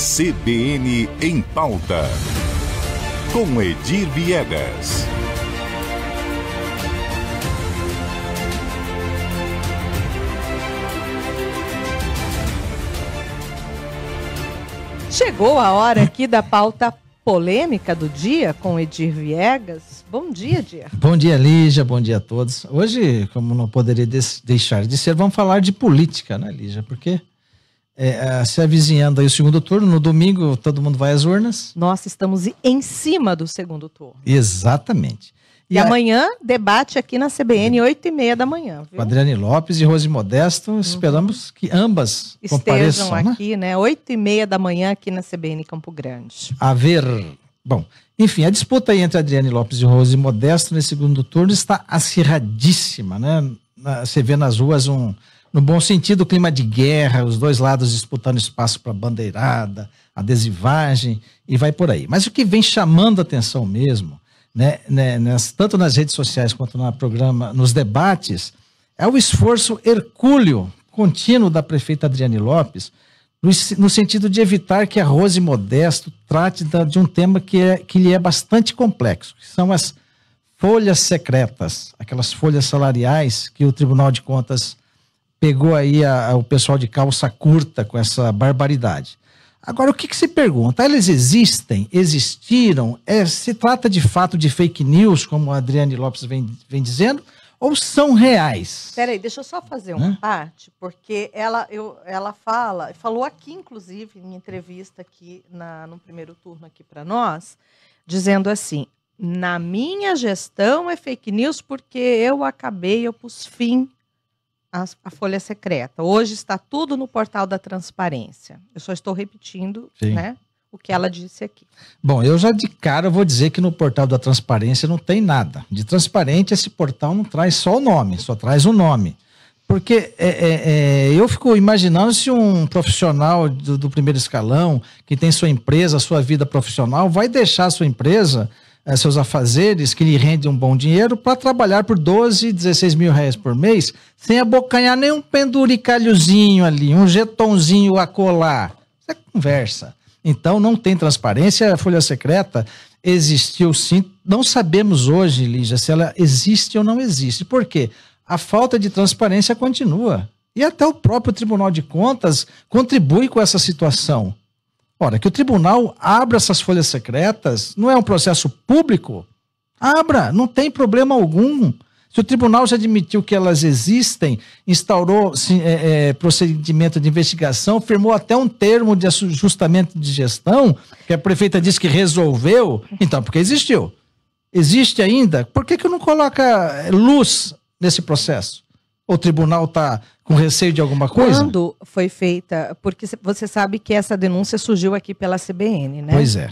CBN em pauta. Com Edir Viegas. Chegou a hora aqui da pauta polêmica do dia com Edir Viegas. Bom dia, Edir. Bom dia, Lígia. Bom dia a todos. Hoje, como não poderia deixar de ser, vamos falar de política, né, Lígia? Porque é, é, se avizinhando aí o segundo turno. No domingo, todo mundo vai às urnas. Nós estamos em cima do segundo turno. Exatamente. E, e a... amanhã, debate aqui na CBN, oito e meia da manhã. Viu? Adriane Lopes e Rose Modesto, uhum. esperamos que ambas estejam né? aqui, né? Oito e meia da manhã aqui na CBN Campo Grande. A ver. Bom, enfim, a disputa aí entre Adriane Lopes e Rose Modesto nesse segundo turno está acirradíssima, né? Você vê nas ruas um, no bom sentido, o clima de guerra, os dois lados disputando espaço para bandeirada, adesivagem e vai por aí. Mas o que vem chamando atenção mesmo, né, né nas, tanto nas redes sociais quanto no programa, nos debates, é o esforço hercúleo contínuo da prefeita Adriane Lopes no, no sentido de evitar que a Rose Modesto trate da, de um tema que, é, que lhe é bastante complexo, que são as folhas secretas, aquelas folhas salariais que o Tribunal de Contas pegou aí a, a, o pessoal de calça curta com essa barbaridade. Agora, o que, que se pergunta? Elas existem? Existiram? É, se trata de fato de fake news, como a Adriane Lopes vem, vem dizendo, ou são reais? Peraí, deixa eu só fazer uma Hã? parte, porque ela, eu, ela fala, falou aqui, inclusive, em entrevista aqui na, no primeiro turno aqui para nós, dizendo assim: na minha gestão é fake news porque eu acabei, eu pus fim a, a, folha secreta. Hoje está tudo no portal da transparência. Eu só estou repetindo, né? O que ela disse aqui. Bom, eu já de cara vou dizer que no portal da transparência não tem nada. De transparente, esse portal não traz só o nome, só traz o nome. Porque é, é, é, eu fico imaginando se um profissional do, do primeiro escalão, que tem sua empresa, sua vida profissional, vai deixar sua empresa é, seus afazeres, que lhe rende um bom dinheiro, para trabalhar por 12, 16 mil reais por mês, sem abocanhar nenhum penduricalhozinho ali, um jetonzinho a colar. Isso é conversa. Então, não tem transparência, a folha secreta existiu sim. Não sabemos hoje, Lígia, se ela existe ou não existe. Por quê? A falta de transparência continua. E até o próprio Tribunal de Contas contribui com essa situação. Ora, que o tribunal abra essas folhas secretas, não é um processo público? Abra, não tem problema algum. Se o tribunal já admitiu que elas existem, instaurou sim, é, é, procedimento de investigação, firmou até um termo de ajustamento de gestão, que a prefeita disse que resolveu, então, porque existiu. Existe ainda, por que, que não coloca é, luz nesse processo? O tribunal está com receio de alguma coisa? Quando foi feita, porque você sabe que essa denúncia surgiu aqui pela CBN, né? Pois é.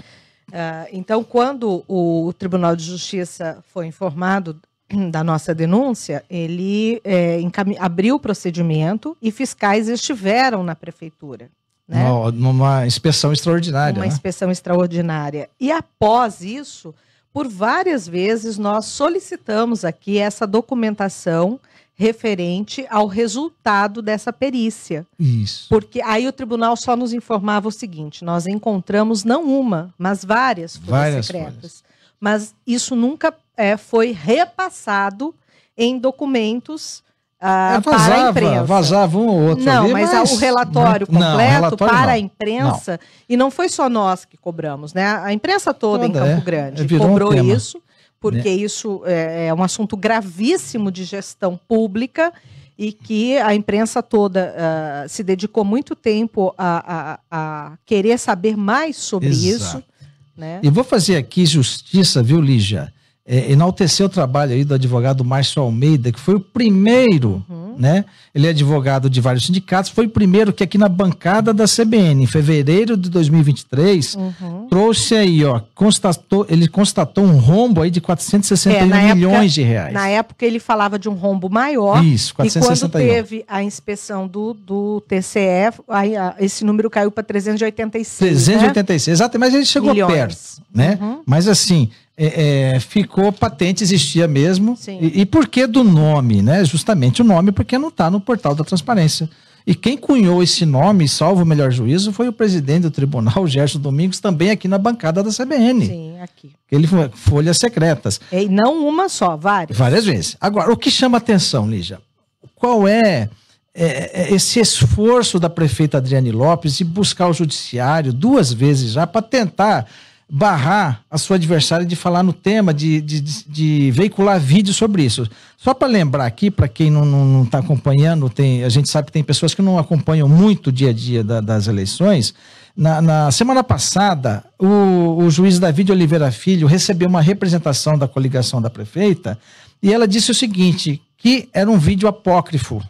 Uh, então, quando o Tribunal de Justiça foi informado da nossa denúncia, ele é, abriu o procedimento e fiscais estiveram na prefeitura. Né? Uma, numa inspeção extraordinária. Uma né? inspeção extraordinária. E após isso, por várias vezes, nós solicitamos aqui essa documentação referente ao resultado dessa perícia. Isso. Porque aí o tribunal só nos informava o seguinte: nós encontramos não uma, mas várias folhas várias secretas. Folhas. Mas isso nunca é, foi repassado em documentos ah, é, vazava, para a imprensa. Vazava um ou outro. Não, ali, mas, mas, o relatório é- completo não, relatório para não. a imprensa, não. e não foi só nós que cobramos, né? A imprensa toda, toda em Campo é. Grande cobrou um isso. Né? porque né? isso é, é um assunto gravíssimo de gestão pública e que a imprensa toda uh, se dedicou muito tempo a, a, a querer saber mais sobre Exato. isso. Né? E vou fazer aqui justiça, viu, Lígia? É, enaltecer o trabalho aí do advogado Márcio Almeida, que foi o primeiro uhum né? Ele é advogado de vários sindicatos, foi o primeiro que aqui na bancada da CBN, em fevereiro de 2023, uhum. trouxe aí, ó, constatou, ele constatou um rombo aí de 461 é, milhões época, de reais. Na época ele falava de um rombo maior. Isso, 461. E quando teve a inspeção do, do TCE, aí, esse número caiu para 386. 386, né? exato, mas ele chegou milhões. perto, né? Uhum. Mas assim, é, é, ficou patente, existia mesmo. E, e, por que do nome, né? Justamente o nome, porque que anotar no portal da transparência. E quem cunhou esse nome, salvo o melhor juízo, foi o presidente do tribunal, Gerson Domingos, também aqui na bancada da CBN. Sim, aqui. Ele foi folhas secretas. E não uma só, várias. Várias vezes. Agora, o que chama atenção, Lígia? Qual é, é, é esse esforço da prefeita Adriane Lopes de buscar o judiciário duas vezes já para tentar barrar a sua adversária de falar no tema, de, de, de veicular vídeo sobre isso. Só para lembrar aqui, para quem não está acompanhando, tem, a gente sabe que tem pessoas que não acompanham muito o dia a dia da, das eleições. Na, na, semana passada, o, o juiz David Oliveira Filho recebeu uma representação da coligação da prefeita e ela disse o seguinte, que era um vídeo apócrifo,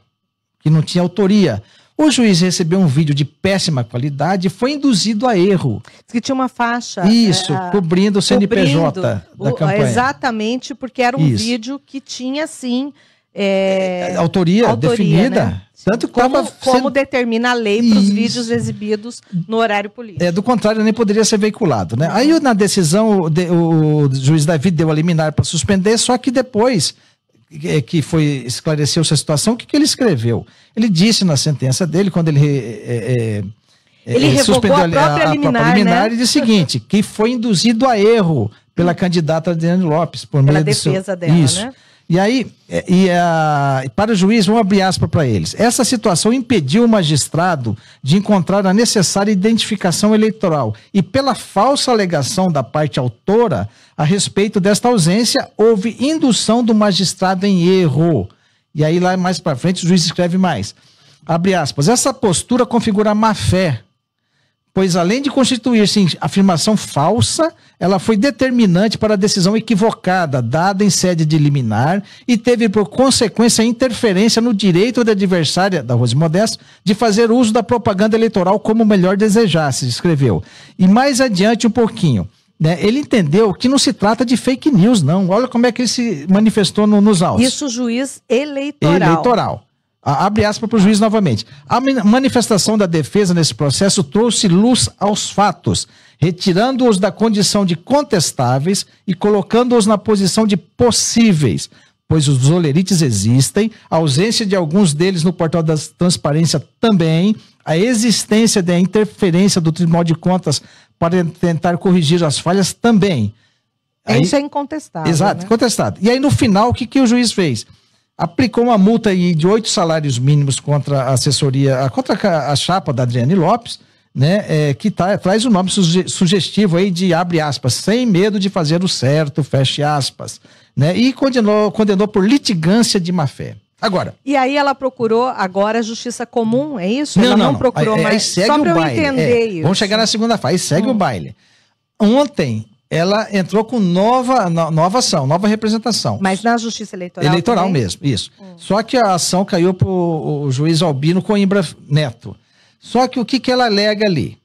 que não tinha autoria. O juiz recebeu um vídeo de péssima qualidade e foi induzido a erro. Diz que tinha uma faixa. Isso, é, cobrindo o CNPJ cobrindo da o, campanha. É, exatamente, porque era um Isso. vídeo que tinha, sim, é, é, é, autoria, autoria, definida. Né? Tanto como, sendo... como determina a lei para os vídeos exibidos no horário político. É, do contrário, nem poderia ser veiculado. Né? Aí, na decisão, o, de, o juiz Davi deu a liminar para suspender, só que depois é, que foi esclareceu essa situação, o que, que ele escreveu? Ele disse na sentença dele, quando ele. É, é, é ele é, suspendeu a própria a, liminar, própria liminar né? e disse o seguinte: que foi induzido a erro pela candidata Adriane Lopes, por pela meio defesa seu, dela, isso. né? E aí, é, e, a, é, para o juiz, vamos abrir aspas para eles. Essa situação impediu o magistrado de encontrar a necessária identificação eleitoral e pela falsa alegação da parte autora a respeito desta ausência, houve indução do magistrado em erro. E aí, lá mais para frente, o juiz escreve mais. Abre aspas. Essa postura configura má fé pois além de constituir-se afirmação falsa, ela foi determinante para a decisão equivocada dada em sede de liminar e teve por consequência interferência no direito da adversária, da Rose Modesto, de fazer uso da propaganda eleitoral como melhor desejasse, escreveu. E mais adiante um pouquinho. Né, ele entendeu que não se trata de fake news, não. Olha como é que ele se manifestou no, nos autos. Isso, juiz eleitoral. Eleitoral. Abre aspas para o juiz novamente. A manifestação da defesa nesse processo trouxe luz aos fatos, retirando-os da condição de contestáveis e colocando-os na posição de possíveis, pois os olerites existem, a ausência de alguns deles no portal da transparência também, a existência da interferência do Tribunal de Contas para tentar corrigir as falhas também. Aí, Isso é incontestável. Exato, né? contestado. E aí, no final, o que, que o juiz fez? aplicou uma multa de oito salários mínimos contra a assessoria, contra a chapa da Adriane Lopes, né, é, que tá, traz o um nome suge sugestivo aí de abre aspas, sem medo de fazer o certo, feche aspas, né, e condenou, condenou por litigância de má fé. Agora. E aí ela procurou agora a justiça comum, é isso? Não, ela não, não, procurou mais. Aí segue Só para eu baile, entender é, isso. Vamos chegar na segunda fase, segue hum. o baile. Ontem, ela entrou com nova, nova ação, nova representação. Mas na justiça eleitoral? Eleitoral também? mesmo, isso. Hum. Só que a ação caiu para o juiz Albino Coimbra Neto. Só que o que, que ela alega ali?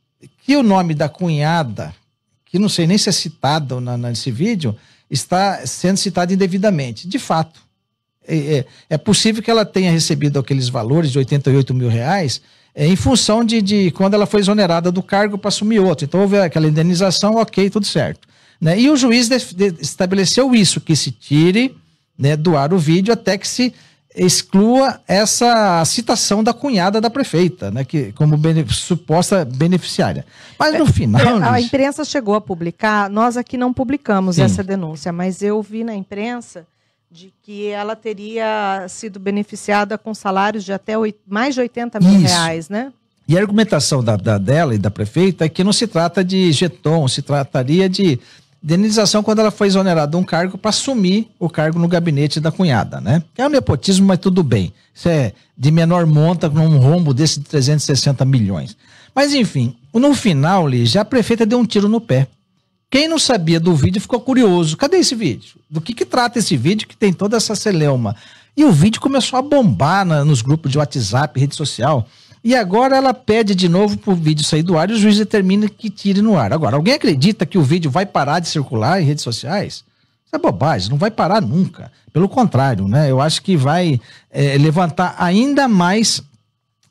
Que o nome da cunhada, que não sei nem se é citado na, nesse vídeo, está sendo citado indevidamente. De fato. É, é, é, possível que ela tenha recebido aqueles valores de 88 mil reais é, em função de, de quando ela foi exonerada do cargo para assumir outro. Então houve aquela indenização, ok, tudo certo. Né? E o juiz estabeleceu isso, que se tire né, do ar o vídeo até que se exclua essa citação da cunhada da prefeita, né, que como bene, suposta beneficiária. Mas no é, final é, a imprensa chegou a publicar, nós aqui não publicamos Sim. essa denúncia, mas eu vi na imprensa de que ela teria sido beneficiada com salários de até mais de 80 mil Isso. reais, né? E a argumentação da, da, dela e da prefeita é que não se trata de jeton, se trataria de Indenização quando ela foi exonerada de um cargo para assumir o cargo no gabinete da cunhada, né? É um nepotismo, mas tudo bem. Isso é de menor monta num rombo desse de 360 milhões. Mas enfim, no final, já a prefeita deu um tiro no pé. Quem não sabia do vídeo ficou curioso. Cadê esse vídeo? Do que, que trata esse vídeo que tem toda essa celeuma? E o vídeo começou a bombar na, nos grupos de WhatsApp, rede social. E agora ela pede de novo para o vídeo sair do ar e o juiz determina que tire no ar. Agora, alguém acredita que o vídeo vai parar de circular em redes sociais? Isso é bobagem, não vai parar nunca. Pelo contrário, né? Eu acho que vai é, levantar ainda mais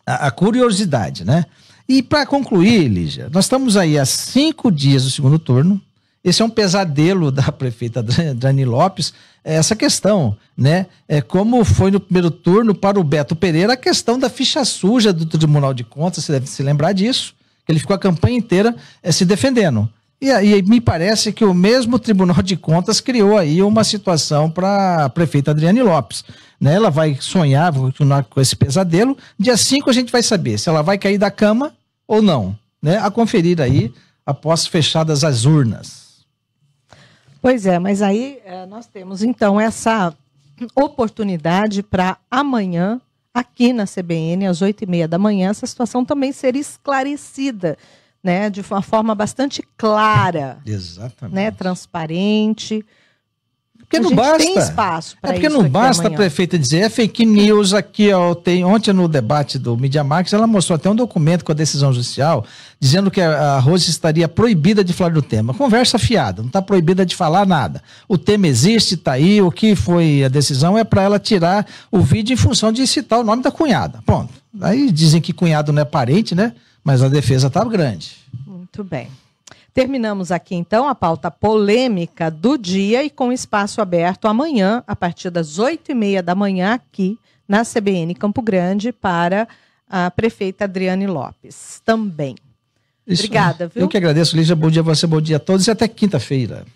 a, a curiosidade, né? E para concluir, Lígia, nós estamos aí há cinco dias do segundo turno. Esse é um pesadelo da prefeita Dani Lopes. É essa questão, né? É, como foi no primeiro turno para o Beto Pereira a questão da ficha suja do Tribunal de Contas, você deve se lembrar disso, que ele ficou a campanha inteira é, se defendendo. E aí me parece que o mesmo Tribunal de Contas criou aí uma situação para a prefeita Adriane Lopes. Né? Ela vai sonhar, vai continuar com esse pesadelo. Dia 5 a gente vai saber se ela vai cair da cama ou não. Né? A conferir aí após fechadas as urnas. Pois é, mas aí é, nós temos então essa oportunidade para amanhã, aqui na CBN, às oito e meia da manhã, essa situação também ser esclarecida, né, de uma forma bastante clara, Exatamente. né, transparente porque não basta. Tem espaço é porque não basta a prefeita dizer é fake news aqui, ó, tem, ontem no debate do Media Max, ela mostrou até um documento com a decisão judicial dizendo que a Rose estaria proibida de falar do tema. Conversa fiada, não está proibida de falar nada. O tema existe, está aí, o que foi a decisão é para ela tirar o vídeo em função de citar o nome da cunhada. Pronto. Aí dizem que cunhado não é parente, né? Mas a defesa está grande. Muito bem. Terminamos aqui então a pauta polêmica do dia e com espaço aberto amanhã, a partir das oito e meia da manhã, aqui na CBN Campo Grande, para a prefeita Adriane Lopes também. Isso. Obrigada, viu? Eu que agradeço, Lígia. Bom dia a você, bom dia a todos e até quinta-feira.